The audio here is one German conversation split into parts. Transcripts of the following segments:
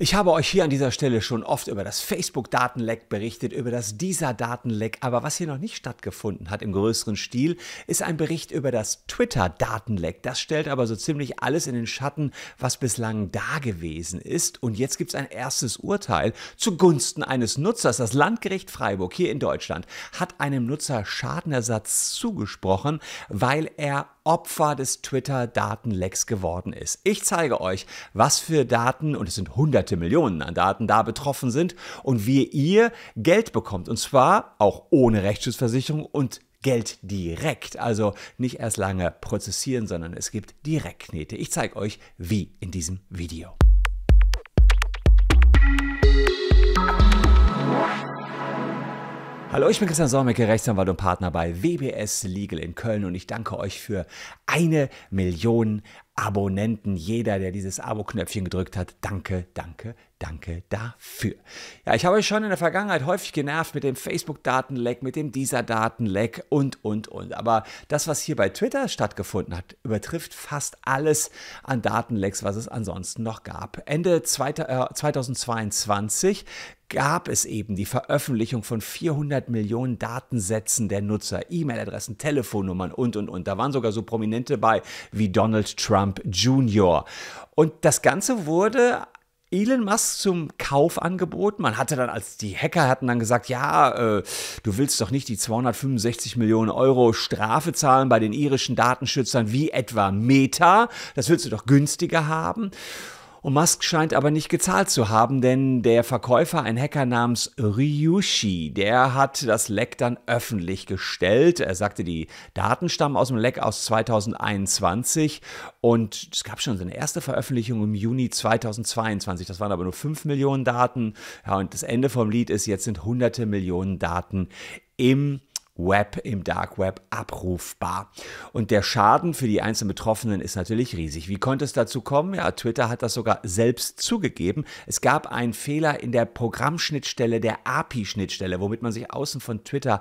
Ich habe euch hier an dieser Stelle schon oft über das Facebook-Datenleck berichtet, über das Deezer-Datenleck, aber was hier noch nicht stattgefunden hat im größeren Stil, ist ein Bericht über das Twitter-Datenleck. Das stellt aber so ziemlich alles in den Schatten, was bislang da gewesen ist. Und jetzt gibt es ein erstes Urteil zugunsten eines Nutzers. Das Landgericht Freiburg hier in Deutschland hat einem Nutzer Schadenersatz zugesprochen, weil er Opfer des Twitter-Datenlecks geworden ist. Ich zeige euch, was für Daten, und es sind hunderte, hunderte Millionen an Daten da betroffen sind und wie ihr Geld bekommt. Und zwar auch ohne Rechtsschutzversicherung und Geld direkt. Also nicht erst lange prozessieren, sondern es gibt Direktknete. Ich zeige euch, wie in diesem Video. Hallo, ich bin Christian Sormecke, Rechtsanwalt und Partner bei WBS Legal in Köln und ich danke euch für eine Million Abonnenten, jeder, der dieses Abo-Knöpfchen gedrückt hat. Danke, danke, Danke dafür. Ja, ich habe euch schon in der Vergangenheit häufig genervt mit dem Facebook-Datenleck, mit dem Dieser-Datenleck und, und, und. Aber das, was hier bei Twitter stattgefunden hat, übertrifft fast alles an Datenlecks, was es ansonsten noch gab. Ende 2022 äh, gab es eben die Veröffentlichung von 400 Millionen Datensätzen der Nutzer, E-Mail-Adressen, Telefonnummern und, und, und. Da waren sogar so prominente bei wie Donald Trump Jr. Und das Ganze wurde Elon Musk zum Kauf angeboten. Man hatte dann, als die Hacker hatten dann gesagt, ja, äh, du willst doch nicht die 265 Millionen Euro Strafe zahlen bei den irischen Datenschützern wie etwa Meta. Das willst du doch günstiger haben. Und Musk scheint aber nicht gezahlt zu haben, denn der Verkäufer, ein Hacker namens Ryushi, der hat das Leck dann öffentlich gestellt. Er sagte, die Daten stammen aus dem Leck aus 2021 und es gab schon seine erste Veröffentlichung im Juni 2022. Das waren aber nur 5 Millionen Daten. Ja, und das Ende vom Lied ist, jetzt sind hunderte Millionen Daten im Web, im Dark Web abrufbar. Und der Schaden für die einzelnen Betroffenen ist natürlich riesig. Wie konnte es dazu kommen? Ja, Twitter hat das sogar selbst zugegeben. Es gab einen Fehler in der Programmschnittstelle, der API-Schnittstelle, womit man sich außen von Twitter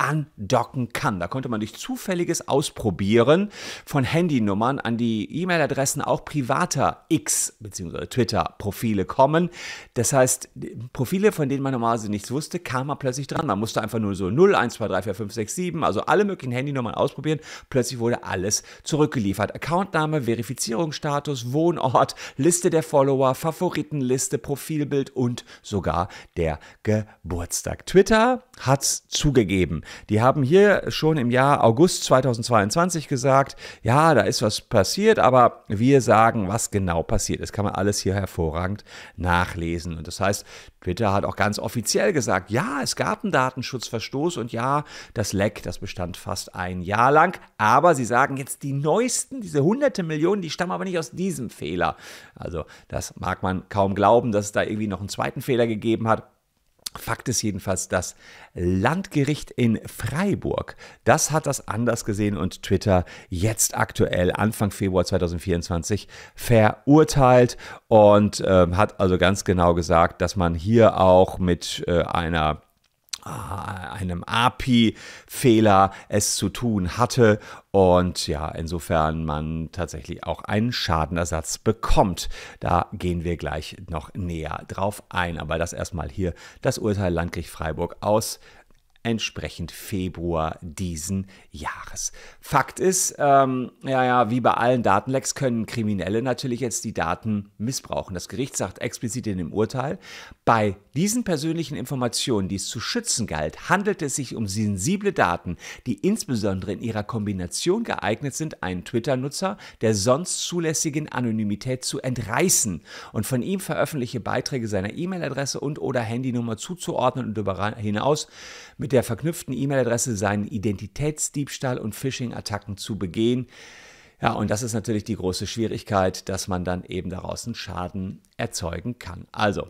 andocken kann. Da konnte man durch zufälliges Ausprobieren von Handynummern an die E-Mail-Adressen auch privater X- bzw. Twitter-Profile kommen. Das heißt, Profile, von denen man normalerweise nichts wusste, kam man plötzlich dran. Man musste einfach nur so 0, 1, 2, 3, 4, 5, 6, 7, also alle möglichen Handynummern ausprobieren. Plötzlich wurde alles zurückgeliefert. Accountname, Verifizierungsstatus, Wohnort, Liste der Follower, Favoritenliste, Profilbild und sogar der Geburtstag. Twitter hat zugegeben. Die haben hier schon im Jahr August 2022 gesagt, ja, da ist was passiert, aber wir sagen, was genau passiert ist. Kann man alles hier hervorragend nachlesen. Und das heißt, Twitter hat auch ganz offiziell gesagt, ja, es gab einen Datenschutzverstoß und ja, das Leck, das bestand fast ein Jahr lang. Aber sie sagen jetzt, die neuesten, diese hunderte Millionen, die stammen aber nicht aus diesem Fehler. Also das mag man kaum glauben, dass es da irgendwie noch einen zweiten Fehler gegeben hat. Fakt ist jedenfalls, das Landgericht in Freiburg, das hat das anders gesehen und Twitter jetzt aktuell Anfang Februar 2024 verurteilt und äh, hat also ganz genau gesagt, dass man hier auch mit äh, einer äh, einem API-Fehler es zu tun hatte und ja, insofern man tatsächlich auch einen Schadenersatz bekommt. Da gehen wir gleich noch näher drauf ein, aber das erstmal hier das Urteil Landgericht Freiburg aus entsprechend Februar diesen Jahres. Fakt ist, ähm, ja, ja, wie bei allen Datenlecks können Kriminelle natürlich jetzt die Daten missbrauchen. Das Gericht sagt explizit in dem Urteil, bei diesen persönlichen Informationen, die es zu schützen galt, handelt es sich um sensible Daten, die insbesondere in ihrer Kombination geeignet sind, einen Twitter-Nutzer der sonst zulässigen Anonymität zu entreißen und von ihm veröffentlichte Beiträge seiner E-Mail-Adresse und oder Handynummer zuzuordnen und darüber hinaus mit mit der verknüpften E-Mail-Adresse seinen Identitätsdiebstahl und Phishing-Attacken zu begehen. Ja, und das ist natürlich die große Schwierigkeit, dass man dann eben daraus einen Schaden erzeugen kann. Also,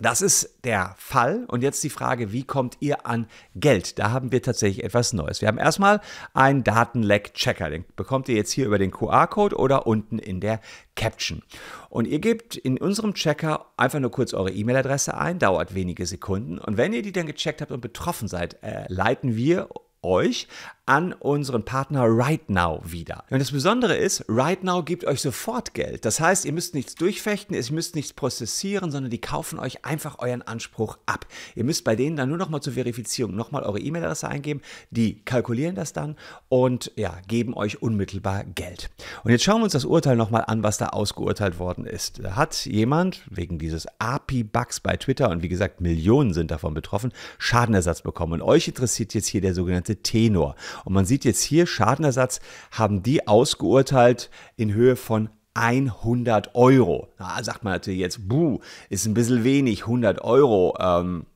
das ist der Fall. Und jetzt die Frage, wie kommt ihr an Geld? Da haben wir tatsächlich etwas Neues. Wir haben erstmal einen Datenleck-Checker. Den bekommt ihr jetzt hier über den QR-Code oder unten in der Caption. Und ihr gebt in unserem Checker einfach nur kurz eure E-Mail-Adresse ein, dauert wenige Sekunden. Und wenn ihr die dann gecheckt habt und betroffen seid, äh, leiten wir euch an unseren Partner Right Now wieder. Und das Besondere ist, Right Now gibt euch sofort Geld. Das heißt, ihr müsst nichts durchfechten, ihr müsst nichts prozessieren, sondern die kaufen euch einfach euren Anspruch ab. Ihr müsst bei denen dann nur nochmal zur Verifizierung nochmal eure E-Mail-Adresse eingeben. Die kalkulieren das dann und ja, geben euch unmittelbar Geld. Und jetzt schauen wir uns das Urteil nochmal an, was da ausgeurteilt worden ist. Da hat jemand wegen dieses API-Bugs bei Twitter und wie gesagt, Millionen sind davon betroffen, Schadenersatz bekommen. Und euch interessiert jetzt hier der sogenannte Tenor. Und man sieht jetzt hier, Schadenersatz haben die ausgeurteilt in Höhe von 100 Euro. Da sagt man natürlich jetzt, buh, ist ein bisschen wenig, 100 Euro. Ähm,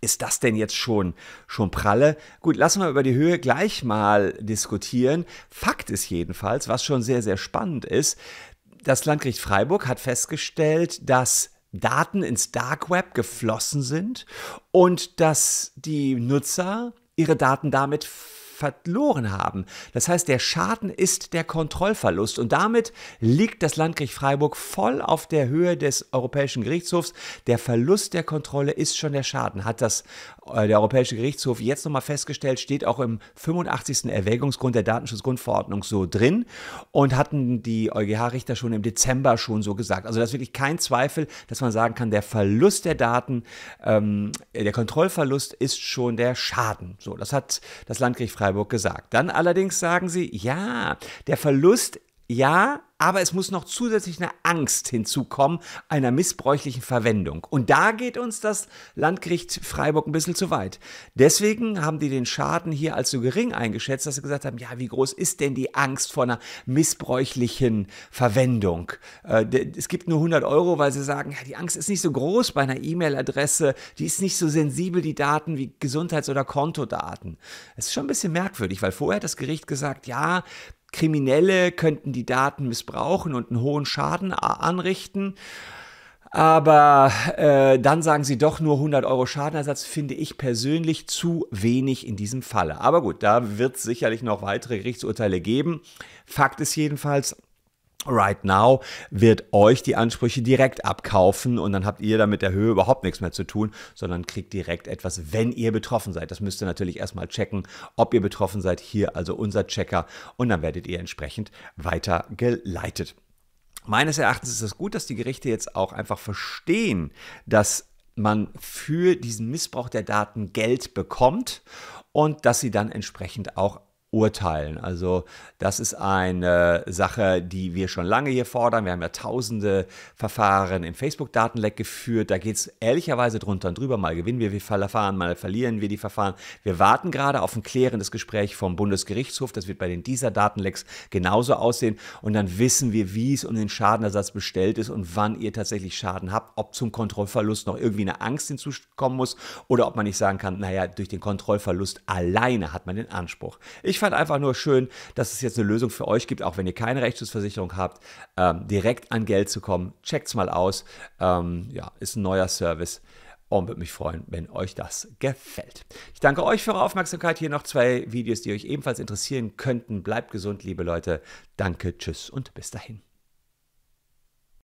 ist das denn jetzt schon, schon pralle? Gut, lassen wir über die Höhe gleich mal diskutieren. Fakt ist jedenfalls, was schon sehr, sehr spannend ist, das Landgericht Freiburg hat festgestellt, dass Daten ins Dark Web geflossen sind und dass die Nutzer ihre Daten damit verloren haben. Das heißt, der Schaden ist der Kontrollverlust und damit liegt das Landgericht Freiburg voll auf der Höhe des Europäischen Gerichtshofs. Der Verlust der Kontrolle ist schon der Schaden, hat das äh, der Europäische Gerichtshof jetzt nochmal festgestellt, steht auch im 85. Erwägungsgrund der Datenschutzgrundverordnung so drin und hatten die EuGH-Richter schon im Dezember schon so gesagt. Also das ist wirklich kein Zweifel, dass man sagen kann, der Verlust der Daten, ähm, der Kontrollverlust ist schon der Schaden. So, das hat das Landgericht Freiburg Freiburg gesagt. Dann allerdings sagen sie, ja, der Verlust ja, aber es muss noch zusätzlich eine Angst hinzukommen einer missbräuchlichen Verwendung. Und da geht uns das Landgericht Freiburg ein bisschen zu weit. Deswegen haben die den Schaden hier als so gering eingeschätzt, dass sie gesagt haben, ja, wie groß ist denn die Angst vor einer missbräuchlichen Verwendung? Äh, es gibt nur 100 Euro, weil sie sagen, ja, die Angst ist nicht so groß bei einer E-Mail-Adresse, die ist nicht so sensibel, die Daten wie Gesundheits- oder Kontodaten. Es ist schon ein bisschen merkwürdig, weil vorher hat das Gericht gesagt, ja, Kriminelle könnten die Daten missbrauchen und einen hohen Schaden anrichten. Aber äh, dann sagen sie doch nur 100 Euro Schadenersatz, finde ich persönlich zu wenig in diesem Falle. Aber gut, da wird es sicherlich noch weitere Gerichtsurteile geben. Fakt ist jedenfalls, Right Now wird euch die Ansprüche direkt abkaufen und dann habt ihr damit der Höhe überhaupt nichts mehr zu tun, sondern kriegt direkt etwas, wenn ihr betroffen seid. Das müsst ihr natürlich erstmal checken, ob ihr betroffen seid. Hier also unser Checker und dann werdet ihr entsprechend weitergeleitet. Meines Erachtens ist es gut, dass die Gerichte jetzt auch einfach verstehen, dass man für diesen Missbrauch der Daten Geld bekommt und dass sie dann entsprechend auch urteilen. Also das ist eine Sache, die wir schon lange hier fordern. Wir haben ja tausende Verfahren im Facebook-Datenleck geführt. Da geht es ehrlicherweise drunter und drüber. Mal gewinnen wir die Verfahren, mal verlieren wir die Verfahren. Wir warten gerade auf ein klärendes Gespräch vom Bundesgerichtshof. Das wird bei den dieser Datenlecks genauso aussehen. Und dann wissen wir, wie es um den Schadenersatz bestellt ist und wann ihr tatsächlich Schaden habt, ob zum Kontrollverlust noch irgendwie eine Angst hinzukommen muss oder ob man nicht sagen kann, naja, durch den Kontrollverlust alleine hat man den Anspruch. Ich fand einfach nur schön, dass es jetzt eine Lösung für euch gibt, auch wenn ihr keine Rechtsschutzversicherung habt, ähm, direkt an Geld zu kommen. Checkt's mal aus. Ähm, ja, ist ein neuer Service und würde mich freuen, wenn euch das gefällt. Ich danke euch für eure Aufmerksamkeit. Hier noch zwei Videos, die euch ebenfalls interessieren könnten. Bleibt gesund, liebe Leute. Danke, tschüss und bis dahin.